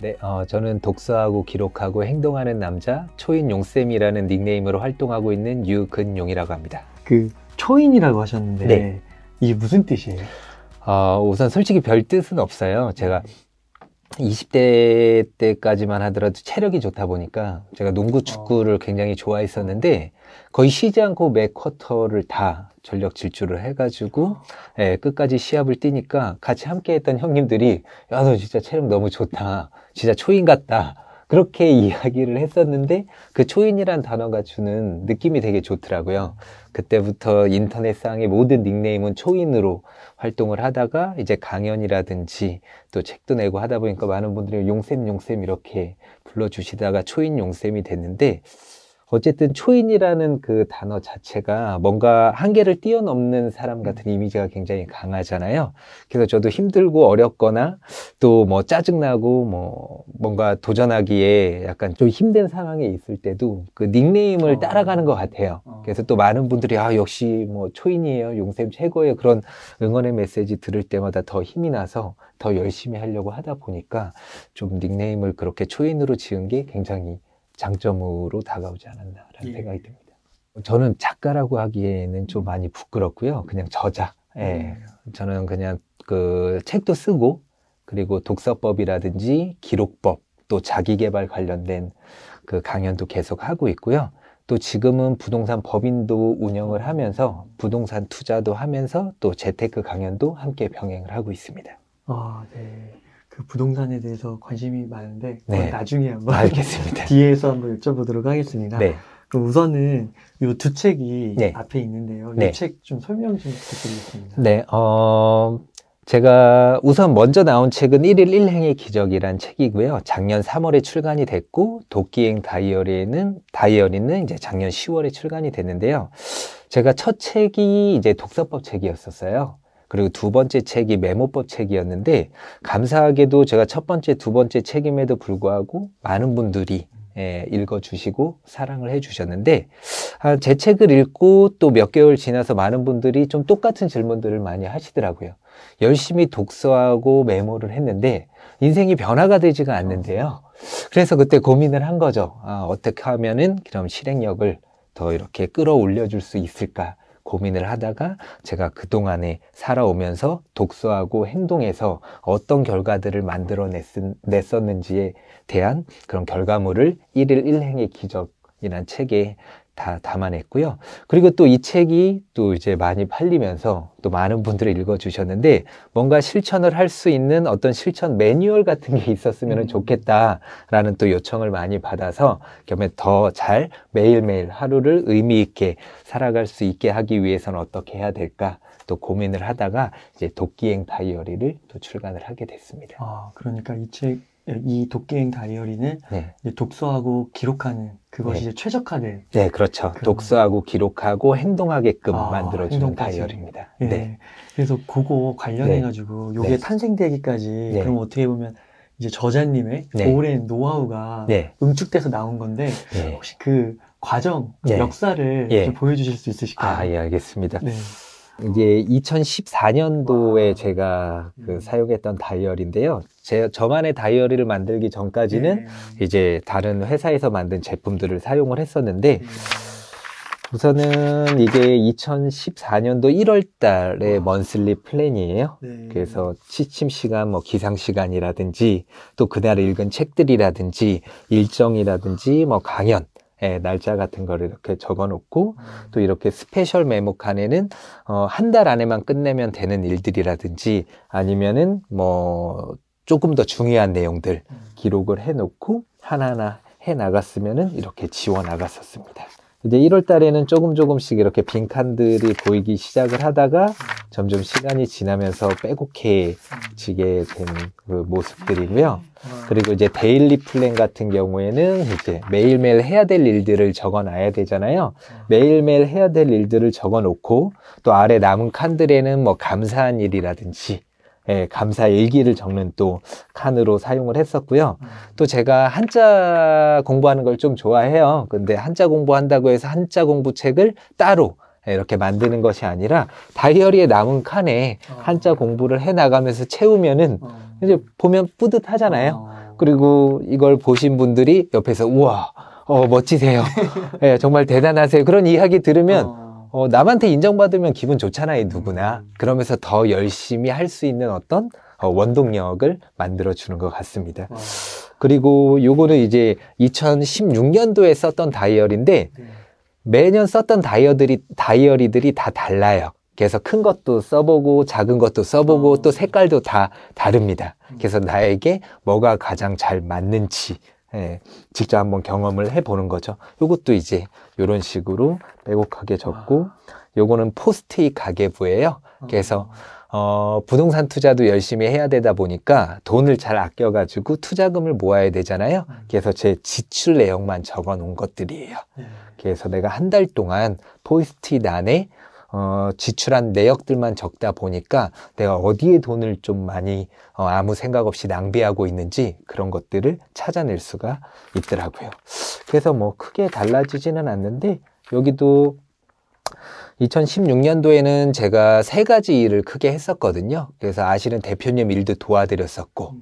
네, 어, 저는 독서하고 기록하고 행동하는 남자 초인 용쌤이라는 닉네임으로 활동하고 있는 유근용이라고 합니다. 그 초인이라고 하셨는데 네. 이게 무슨 뜻이에요? 어, 우선 솔직히 별 뜻은 없어요. 제가 20대 때까지만 하더라도 체력이 좋다 보니까 제가 농구 아. 축구를 굉장히 좋아했었는데 거의 쉬지 않고 매 쿼터를 다 전력 질주를 해가지고 예, 끝까지 시합을 뛰니까 같이 함께했던 형님들이 야너 진짜 체력 너무 좋다 진짜 초인 같다. 그렇게 이야기를 했었는데 그 초인이란 단어가 주는 느낌이 되게 좋더라고요. 그때부터 인터넷상의 모든 닉네임은 초인으로 활동을 하다가 이제 강연이라든지 또 책도 내고 하다 보니까 많은 분들이 용쌤 용쌤 이렇게 불러주시다가 초인 용쌤이 됐는데 어쨌든 초인이라는 그 단어 자체가 뭔가 한계를 뛰어넘는 사람 음. 같은 이미지가 굉장히 강하잖아요. 그래서 저도 힘들고 어렵거나 또 뭐 짜증나고 뭐 뭔가 도전하기에 약간 좀 힘든 상황에 있을 때도 그 닉네임을 어. 따라가는 것 같아요. 어. 그래서 또 많은 분들이 아, 역시 뭐 초인이에요. 용쌤 최고예요. 그런 응원의 메시지 들을 때마다 더 힘이 나서 더 열심히 하려고 하다 보니까 좀 닉네임을 그렇게 초인으로 지은 게 굉장히 장점으로 다가오지 않았나라는 예. 생각이 듭니다. 저는 작가라고 하기에는 좀 음. 많이 부끄럽고요. 그냥 저자. 예. 음. 저는 그냥 그 책도 쓰고 그리고 독서법이라든지 기록법 또 자기개발 관련된 그 강연도 계속 하고 있고요. 또 지금은 부동산 법인도 운영을 하면서 부동산 투자도 하면서 또 재테크 강연도 함께 병행을 하고 있습니다. 아, 네. 그 부동산에 대해서 관심이 많은데 네. 나중에 한번 알겠습니다. 뒤에서 한번 여쭤보도록 하겠습니다. 네. 그럼 우선은 이 두 책이 네. 앞에 있는데요. 이 책좀 네. 설명 좀 부탁드리겠습니다. 네. 어... 제가 우선 먼저 나온 책은 1일 1행의 기적이란 책이고요. 작년 3월에 출간이 됐고 도끼행 다이어리는 다이어리는 이제 작년 10월에 출간이 됐는데요. 제가 첫 책이 이제 독서법 책이었었어요. 그리고 두 번째 책이 메모법 책이었는데 감사하게도 제가 첫 번째, 두 번째 책임에도 불구하고 많은 분들이 예, 읽어주시고 사랑을 해주셨는데 아, 제 책을 읽고 또 몇 개월 지나서 많은 분들이 좀 똑같은 질문들을 많이 하시더라고요. 열심히 독서하고 메모를 했는데 인생이 변화가 되지가 않는데요. 그래서 그때 고민을 한 거죠. 아, 어떻게 하면은 그럼 실행력을 더 이렇게 끌어올려 줄 수 있을까? 고민을 하다가 제가 그동안에 살아오면서 독서하고 행동해서 어떤 결과들을 만들어냈었는지에 대한 그런 결과물을 1일1행의 기적 이란 책에 다 담아냈고요. 그리고 또 이 책이 또 이제 많이 팔리면서 또 많은 분들이 읽어주셨는데 뭔가 실천을 할 수 있는 어떤 실천 매뉴얼 같은 게 있었으면 음. 좋겠다라는 또 요청을 많이 받아서 겸에 더 잘 매일매일 하루를 의미 있게 살아갈 수 있게 하기 위해서는 어떻게 해야 될까 또 고민을 하다가 이제 도끼행 다이어리를 또 출간을 하게 됐습니다. 아, 그러니까 이책 이 독기행 다이어리는 네. 독서하고 기록하는 그것이 네. 이제 최적화된 네 그렇죠 그런... 독서하고 기록하고 행동하게끔 아, 만들어주는 행동까지. 다이어리입니다. 네. 네. 그래서 그거 관련해가지고 네. 네. 요게 탄생되기까지 네. 그럼 어떻게 보면 이제 저자님의 네. 오랜 노하우가 응축돼서 나온 건데 혹시 그 과정 그 역사를 좀 예. 보여주실 수 있으실까요? 아예 알겠습니다. 이제 2014년도에 와. 제가 그 음. 사용했던 다이어리인데요. 제 저만의 다이어리를 만들기 전까지는 네. 이제 다른 회사에서 만든 제품들을 사용을 했었는데 네. 우선은 이게 2014년도 1월 달에 먼슬리 플랜이에요. 네. 그래서 취침 시간, 뭐 기상 시간이라든지 또 그날 읽은 책들이라든지 일정이라든지 뭐 강연 예, 날짜 같은 거를 이렇게 적어 놓고 음. 또 이렇게 스페셜 메모칸에는 어, 한 달 안에만 끝내면 되는 일들이라든지 아니면은 뭐 조금 더 중요한 내용들 음. 기록을 해 놓고 하나하나 해 나갔으면은 이렇게 지워 나갔었습니다. 이제 1월 달에는 조금 조금씩 이렇게 빈 칸들이 보이기 시작을 하다가 점점 시간이 지나면서 빼곡해지게 된그 모습들이고요. 음. 그리고 이제 데일리 플랜 같은 경우에는 이제 매일매일 해야 될 일들을 적어 놔야 되잖아요. 음. 매일매일 해야 될 일들을 적어 놓고 또 아래 남은 칸들에는 뭐 감사한 일이라든지 예, 감사 일기를 적는 또 칸으로 사용을 했었고요. 음. 또 제가 한자 공부하는 걸 좀 좋아해요. 근데 한자 공부한다고 해서 한자 공부책을 따로 이렇게 만드는 것이 아니라 다이어리에 남은 칸에 어. 한자 공부를 해 나가면서 채우면은 어. 이제 보면 뿌듯하잖아요. 어. 그리고 이걸 보신 분들이 옆에서 우와, 어, 멋지세요. 예, 정말 대단하세요. 그런 이야기 들으면 어, 남한테 인정받으면 기분 좋잖아요, 누구나. 음. 그러면서 더 열심히 할 수 있는 어떤 어, 원동력을 만들어주는 것 같습니다. 어. 그리고 요거는 이제 2016년도에 썼던 다이어리인데 네. 매년 썼던 다이어들이, 다이어리들이 다 달라요. 그래서 큰 것도 써보고 작은 것도 써보고 어. 또 색깔도 다 다릅니다. 음. 그래서 나에게 뭐가 가장 잘 맞는지 예, 직접 한번 경험을 해보는 거죠. 요것도 이제 이런 식으로 빼곡하게 적고 아. 요거는 포스트잇 가계부예요. 아. 그래서 어, 부동산 투자도 열심히 해야 되다 보니까 돈을 잘 아껴가지고 투자금을 모아야 되잖아요. 음. 그래서 제 지출 내역만 적어 놓은 것들이에요. 예. 그래서 내가 한 달 동안 포스트잇 안에 어, 지출한 내역들만 적다 보니까 내가 어디에 돈을 좀 많이 어, 아무 생각 없이 낭비하고 있는지 그런 것들을 찾아낼 수가 있더라고요. 그래서 뭐 크게 달라지지는 않는데 여기도 2016년도에는 제가 세 가지 일을 크게 했었거든요. 그래서 아시는 대표님 일도 도와드렸었고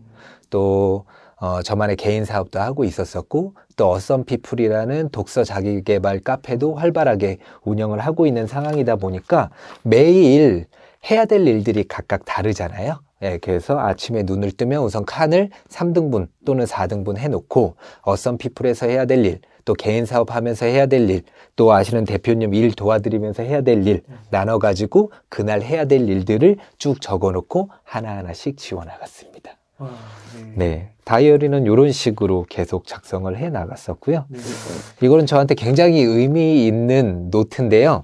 또 어, 저만의 개인 사업도 하고 있었었고 또 어썸피플이라는 독서 자기개발 카페도 활발하게 운영을 하고 있는 상황이다 보니까 매일 해야 될 일들이 각각 다르잖아요. 예, 그래서 아침에 눈을 뜨면 우선 칸을 3등분 또는 4등분 해놓고 어썸피플에서 해야 될 일, 또 개인 사업하면서 해야 될 일, 또 아시는 대표님 일 도와드리면서 해야 될 일 나눠가지고 그날 해야 될 일들을 쭉 적어놓고 하나하나씩 지워나갔습니다. 네. 네. 다이어리는 이런 식으로 계속 작성을 해 나갔었고요. 네. 이거는 저한테 굉장히 의미 있는 노트인데요.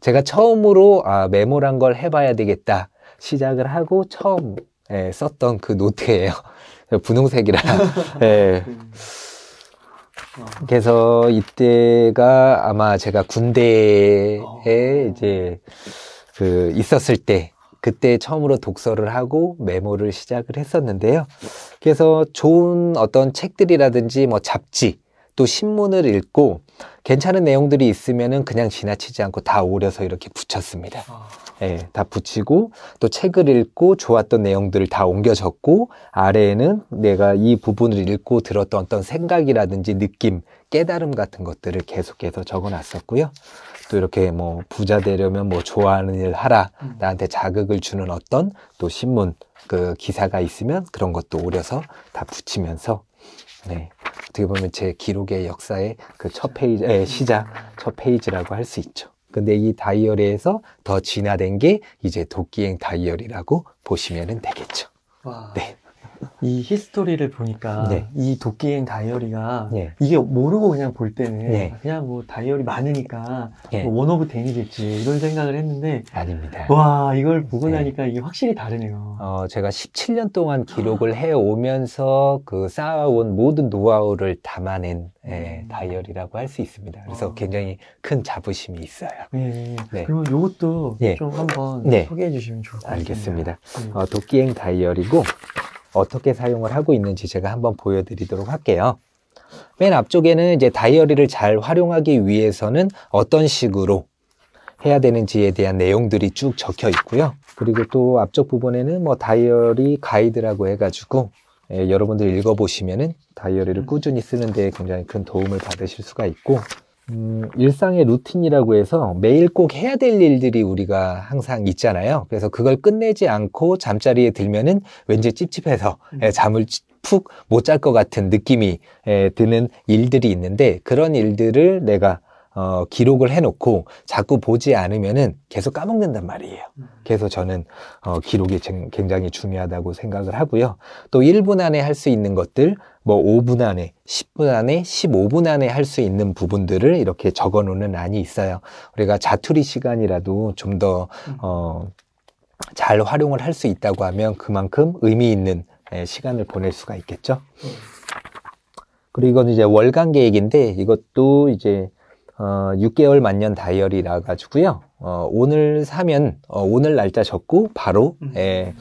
제가 처음으로 아, 메모란 걸 해봐야 되겠다 시작을 하고 처음 예, 썼던 그 노트예요. 분홍색이라. 예. 네. 그래서 이때가 아마 제가 군대에 어. 이제 그 있었을 때 그때 처음으로 독서를 하고 메모를 시작을 했었는데요. 그래서 좋은 어떤 책들이라든지 뭐 잡지 또 신문을 읽고 괜찮은 내용들이 있으면은 그냥 지나치지 않고 다 오려서 이렇게 붙였습니다. 아... 예, 다 붙이고 또 책을 읽고 좋았던 내용들을 다 옮겨 적고 아래에는 내가 이 부분을 읽고 들었던 어떤 생각이라든지 느낌, 깨달음 같은 것들을 계속해서 적어 놨었고요. 또 이렇게 뭐 부자 되려면 뭐 좋아하는 일 하라 음. 나한테 자극을 주는 어떤 또 신문 그 기사가 있으면 그런 것도 오려서 다 붙이면서 네 어떻게 보면 제 기록의 역사의 그 첫 페이지 에, 시작 첫 페이지라고 할 수 있죠. 근데 이 다이어리에서 더 진화된 게 이제 도끼행 다이어리라고 보시면 되겠죠. 와. 네. 이 히스토리를 보니까 네. 이 도끼행 다이어리가 네. 이게 모르고 그냥 볼 때는 네. 그냥 뭐 다이어리 많으니까 뭐원 오브 데니겠지 이런 생각을 했는데 아닙니다. 와 이걸 보고 네. 나니까 이게 확실히 다르네요. 어, 제가 17년 동안 기록을 해 오면서 그 쌓아온 모든 노하우를 담아낸 예, 음. 다이어리라고 할 수 있습니다. 그래서 어. 굉장히 큰 자부심이 있어요. 예, 예. 네. 그러면 이것도 네. 좀 한번 소개해 주시면 좋을 것 같습니다. 알겠습니다. 음. 어, 도끼행 다이어리고 어떻게 사용을 하고 있는지 제가 한번 보여드리도록 할게요. 맨 앞쪽에는 이제 다이어리를 잘 활용하기 위해서는 어떤 식으로 해야 되는지에 대한 내용들이 쭉 적혀 있고요. 그리고 또 앞쪽 부분에는 뭐 다이어리 가이드라고 해가지고 예, 여러분들 읽어보시면은 다이어리를 음. 꾸준히 쓰는데 굉장히 큰 도움을 받으실 수가 있고 음, 일상의 루틴이라고 해서 매일 꼭 해야 될 일들이 우리가 항상 있잖아요. 그래서 그걸 끝내지 않고 잠자리에 들면은 왠지 찝찝해서 음. 예, 잠을 푹 못 잘 것 같은 느낌이 에, 예, 드는 일들이 있는데 그런 일들을 내가 어, 기록을 해놓고 자꾸 보지 않으면은 계속 까먹는단 말이에요. 음. 그래서 저는 어, 기록이 굉장히 중요하다고 생각을 하고요. 또 1분 안에 할 수 있는 것들, 뭐 5분 안에, 10분 안에, 15분 안에 할 수 있는 부분들을 이렇게 적어 놓는 안이 있어요. 우리가 자투리 시간이라도 좀 더, 음. 어, 잘 활용을 할 수 있다고 하면 그만큼 의미 있는 예, 시간을 보낼 수가 있겠죠. 그리고 이건 이제 월간 계획인데 이것도 이제 어, 6개월 만년 다이어리라 가지고요. 어, 오늘 사면 어, 오늘 날짜 적고 바로 음. 예,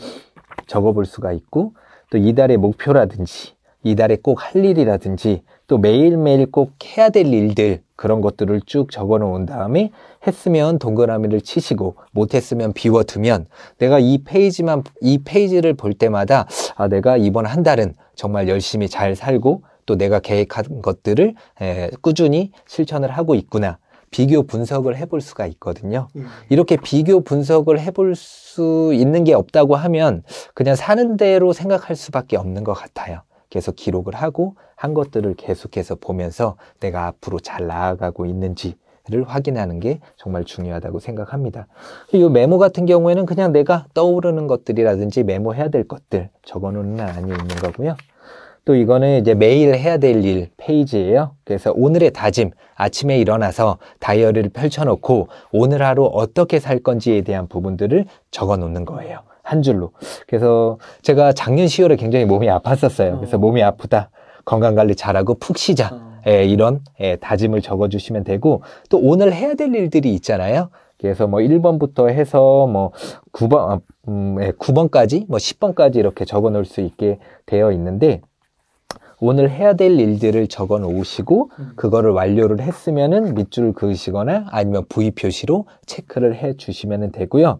적어볼 수가 있고 또 이달의 목표라든지 이달에 꼭 할 일이라든지 또 매일매일 꼭 해야 될 일들 그런 것들을 쭉 적어 놓은 다음에 했으면 동그라미를 치시고 못했으면 비워두면 내가 이 페이지만 이 페이지를 볼 때마다 아 내가 이번 한 달은 정말 열심히 잘 살고 또 내가 계획한 것들을 에, 꾸준히 실천을 하고 있구나 비교 분석을 해볼 수가 있거든요. 음. 이렇게 비교 분석을 해볼 수 있는 게 없다고 하면 그냥 사는 대로 생각할 수밖에 없는 것 같아요. 계속 기록을 하고 한 것들을 계속해서 보면서 내가 앞으로 잘 나아가고 있는지 를 확인하는 게 정말 중요하다고 생각합니다. 이 메모 같은 경우에는 그냥 내가 떠오르는 것들이라든지 메모해야 될 것들 적어놓는 안이 있는 거고요. 또 이거는 이제 매일 해야 될 일 페이지예요. 그래서 오늘의 다짐, 아침에 일어나서 다이어리를 펼쳐놓고 오늘 하루 어떻게 살 건지에 대한 부분들을 적어 놓는 거예요. 한 줄로. 그래서 제가 작년 10월에 굉장히 몸이 아팠었어요. 그래서 어. 몸이 아프다. 건강 관리 잘하고 푹 쉬자. 어. 예, 이런 예, 다짐을 적어주시면 되고 또 오늘 해야 될 일들이 있잖아요. 그래서 뭐 1번부터 해서 뭐 9번, 아, 음, 예, 9번까지 뭐 10번까지 이렇게 적어 놓을 수 있게 되어 있는데 오늘 해야 될 일들을 적어 놓으시고 음. 그거를 완료를 했으면은 밑줄을 그으시거나 아니면 부위 표시로 체크를 해 주시면 되고요.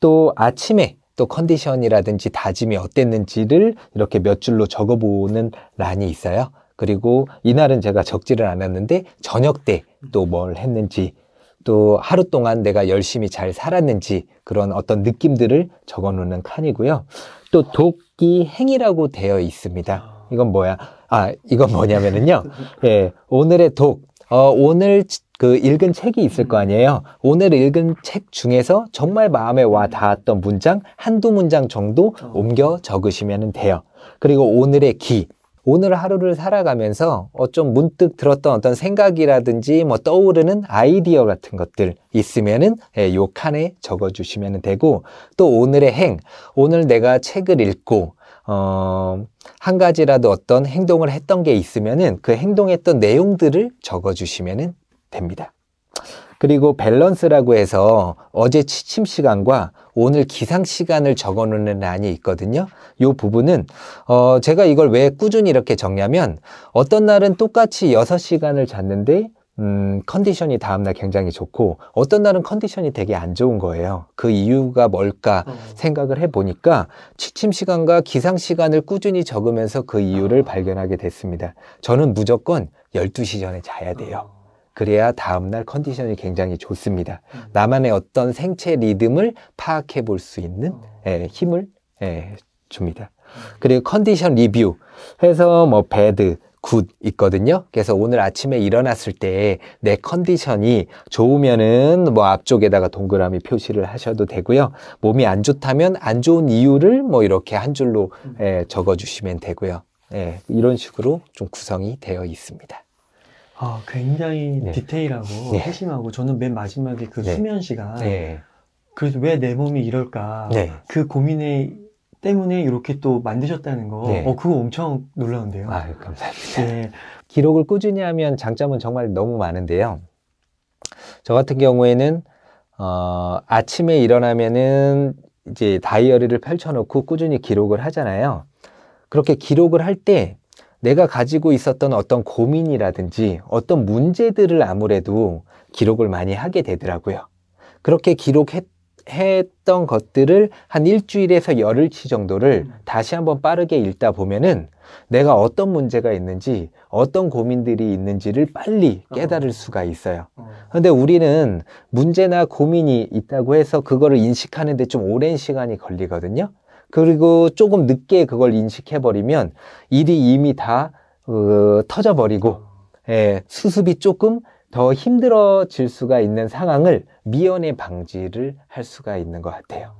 또 아침에 또 컨디션이라든지 다짐이 어땠는지를 이렇게 몇 줄로 적어보는 란이 있어요. 그리고 이날은 제가 적지를 않았는데 저녁 때 또 뭘 했는지 또 하루 동안 내가 열심히 잘 살았는지 그런 어떤 느낌들을 적어 놓는 칸이고요. 또 독기 행이라고 되어 있습니다. 이건 뭐야? 아, 이건 뭐냐면은요. 예, 오늘의 독. 어, 오늘 그 읽은 책이 있을 거 음. 아니에요. 오늘 읽은 책 중에서 정말 마음에 와 음. 닿았던 문장 한두 문장 정도 옮겨 적으시면 돼요. 그리고 오늘의 기. 오늘 하루를 살아가면서 어 좀 문득 들었던 어떤 생각이라든지 뭐 떠오르는 아이디어 같은 것들 있으면은 예, 요 칸에 적어주시면 되고 또 오늘의 행. 오늘 내가 책을 읽고 어, 한 가지라도 어떤 행동을 했던 게 있으면은 그 행동했던 내용들을 적어주시면은 됩니다. 그리고 밸런스라고 해서 어제 취침 시간과 오늘 기상 시간을 적어놓는 란이 있거든요. 이 부분은 어 제가 이걸 왜 꾸준히 이렇게 적냐면 어떤 날은 똑같이 6시간을 잤는데 음, 컨디션이 다음날 굉장히 좋고 어떤 날은 컨디션이 되게 안 좋은 거예요. 그 이유가 뭘까 어. 생각을 해보니까 취침 시간과 기상 시간을 꾸준히 적으면서 그 이유를 아. 발견하게 됐습니다. 저는 무조건 12시 전에 자야 돼요. 아. 그래야 다음날 컨디션이 굉장히 좋습니다. 음. 나만의 어떤 생체 리듬을 파악해 볼 수 있는 어. 예, 힘을 예, 줍니다. 그리고 컨디션 리뷰 해서 뭐 배드, 굿 있거든요. 그래서 오늘 아침에 일어났을 때 내 컨디션이 좋으면은 뭐 앞쪽에다가 동그라미 표시를 하셔도 되고요. 몸이 안 좋다면 안 좋은 이유를 뭐 이렇게 한 줄로 음. 예, 적어주시면 되고요. 예, 이런 식으로 좀 구성이 되어 있습니다. 아, 굉장히 네. 디테일하고 네. 세심하고 저는 맨 마지막에 그 네. 수면 시간 네. 그래서 왜 내 몸이 이럴까 네. 그 고민에 때문에 이렇게 또 만드셨다는 거, 네. 어, 그거 엄청 놀라운데요. 아 감사합니다. 네. 기록을 꾸준히 하면 장점은 정말 너무 많은데요. 저 같은 경우에는, 어, 아침에 일어나면은 이제 다이어리를 펼쳐놓고 꾸준히 기록을 하잖아요. 그렇게 기록을 할때 내가 가지고 있었던 어떤 고민이라든지 어떤 문제들을 아무래도 기록을 많이 하게 되더라고요. 그렇게 기록했던 것들을 한 일주일에서 열흘치 정도를 음. 다시 한번 빠르게 읽다 보면은 내가 어떤 문제가 있는지 어떤 고민들이 있는지를 빨리 어. 깨달을 수가 있어요. 어. 그런데 우리는 문제나 고민이 있다고 해서 그거를 인식하는데 좀 오랜 시간이 걸리거든요. 그리고 조금 늦게 그걸 인식해버리면 일이 이미 다 어, 터져버리고 아. 예, 수습이 조금 더 힘들어질 수가 있는 상황을 미연에 방지를 할 수가 있는 것 같아요.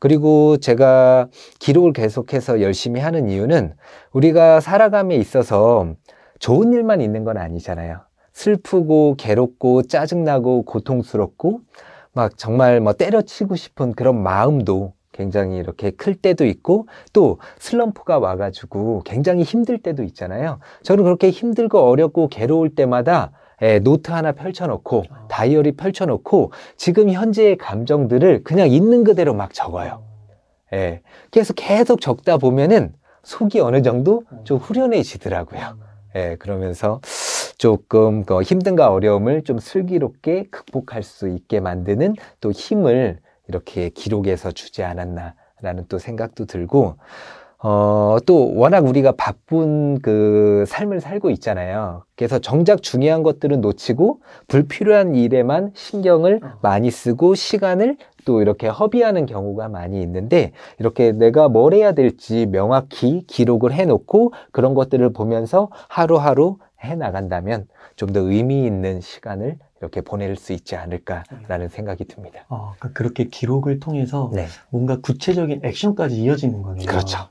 그리고 제가 기록을 계속해서 열심히 하는 이유는 우리가 살아감에 있어서 좋은 일만 있는 건 아니잖아요. 슬프고 괴롭고 짜증나고 고통스럽고 막 정말 뭐 때려치고 싶은 그런 마음도 굉장히 이렇게 클 때도 있고 또 슬럼프가 와가지고 굉장히 힘들 때도 있잖아요. 저는 그렇게 힘들고 어렵고 괴로울 때마다 예, 노트 하나 펼쳐놓고 아. 다이어리 펼쳐놓고 지금 현재의 감정들을 그냥 있는 그대로 막 적어요. 예, 그래서 계속 적다 보면은 속이 어느 정도 좀 후련해지더라고요. 예, 그러면서 조금 그 힘든가 어려움을 좀 슬기롭게 극복할 수 있게 만드는 또 힘을 이렇게 기록해서 주지 않았나라는 또 생각도 들고 어, 또 워낙 우리가 바쁜 그 삶을 살고 있잖아요. 그래서 정작 중요한 것들은 놓치고 불필요한 일에만 신경을 어. 많이 쓰고 시간을 또 이렇게 허비하는 경우가 많이 있는데 이렇게 내가 뭘 해야 될지 명확히 기록을 해놓고 그런 것들을 보면서 하루하루 해 나간다면 좀 더 의미 있는 시간을 이렇게 보낼 수 있지 않을까라는 음. 생각이 듭니다. 어, 그러니까 그렇게 기록을 통해서 네. 뭔가 구체적인 액션까지 이어지는 거네요. 그렇죠.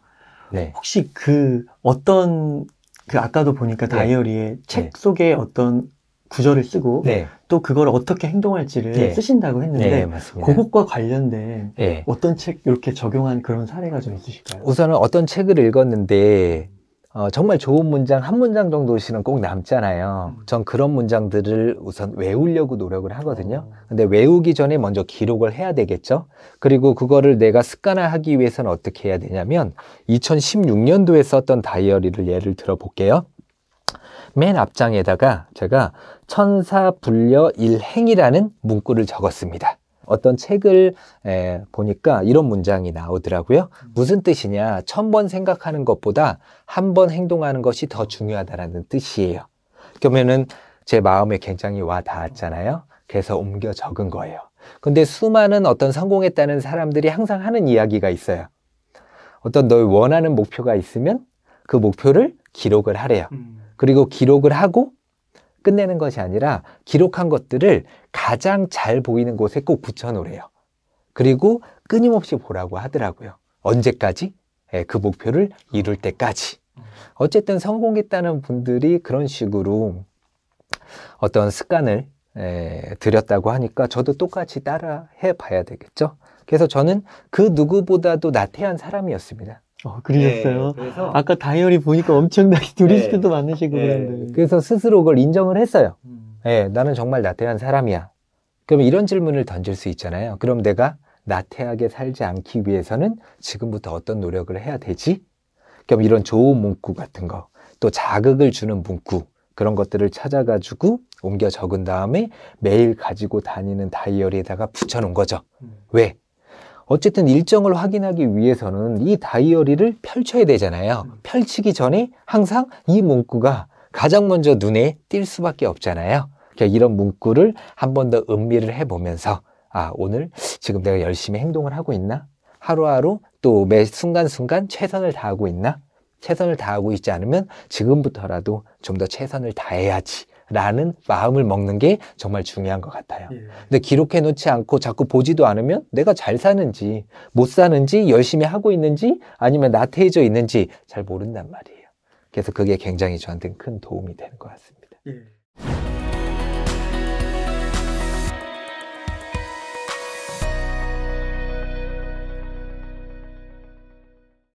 네. 혹시 그 어떤 그 아까도 보니까 네. 다이어리에 네. 책 속에 어떤 구절을 쓰고 네. 또 그걸 어떻게 행동할지를 쓰신다고 했는데 그것과 관련된 어떤 책 이렇게 적용한 그런 사례가 좀 있으실까요? 우선은 어떤 책을 읽었는데 어, 정말 좋은 문장 한 문장 정도씩은 꼭 남잖아요. 음. 전 그런 문장들을 우선 외우려고 노력을 하거든요. 어. 근데 외우기 전에 먼저 기록을 해야 되겠죠. 그리고 그거를 내가 습관화하기 위해서는 어떻게 해야 되냐면 2016년도에 썼던 다이어리를 예를 들어 볼게요. 맨 앞장에다가 제가 천사 불려 일행이라는 문구를 적었습니다. 어떤 책을 에, 보니까 이런 문장이 나오더라고요. 무슨 뜻이냐? 천 번 생각하는 것보다 한 번 행동하는 것이 더 중요하다라는 뜻이에요. 그러면은 제 마음에 굉장히 와 닿았잖아요. 그래서 옮겨 적은 거예요. 근데 수많은 어떤 성공했다는 사람들이 항상 하는 이야기가 있어요. 어떤 널 원하는 목표가 있으면 그 목표를 기록을 하래요. 음. 그리고 기록을 하고 끝내는 것이 아니라 기록한 것들을 가장 잘 보이는 곳에 꼭 붙여놓으래요. 그리고 끊임없이 보라고 하더라고요. 언제까지? 예, 그 목표를 이룰 때까지. 어쨌든 성공했다는 분들이 그런 식으로 어떤 습관을 에, 예, 드렸다고 하니까 저도 똑같이 따라 해봐야 되겠죠. 그래서 저는 그 누구보다도 나태한 사람이었습니다. 어, 그러셨어요? 네, 그래서 아까 다이어리 보니까 엄청나게 두리스도 네, 많으시고 네. 그런데. 그래서 스스로 그걸 인정을 했어요. 음. 네, 나는 정말 나태한 사람이야. 그럼 이런 질문을 던질 수 있잖아요. 그럼 내가 나태하게 살지 않기 위해서는 지금부터 어떤 노력을 해야 되지? 그럼 이런 좋은 문구 같은 거, 또 자극을 주는 문구, 그런 것들을 찾아가지고 옮겨 적은 다음에 매일 가지고 다니는 다이어리에다가 붙여놓은 거죠. 음. 왜? 어쨌든 일정을 확인하기 위해서는 이 다이어리를 펼쳐야 되잖아요. 음. 펼치기 전에 항상 이 문구가 가장 먼저 눈에 띌 수밖에 없잖아요. 그러니까 이런 문구를 한 번더 음미를 해보면서 아, 오늘 지금 내가 열심히 행동을 하고 있나? 하루하루 또 매 순간순간 최선을 다하고 있나? 최선을 다하고 있지 않으면 지금부터라도 좀 더 최선을 다해야지. 라는 마음을 먹는 게 정말 중요한 것 같아요. 예. 근데 기록해 놓지 않고 자꾸 보지도 않으면 내가 잘 사는지 못 사는지 열심히 하고 있는지 아니면 나태해져 있는지 잘 모른단 말이에요. 그래서 그게 굉장히 저한테는 큰 도움이 되는 것 같습니다. 예.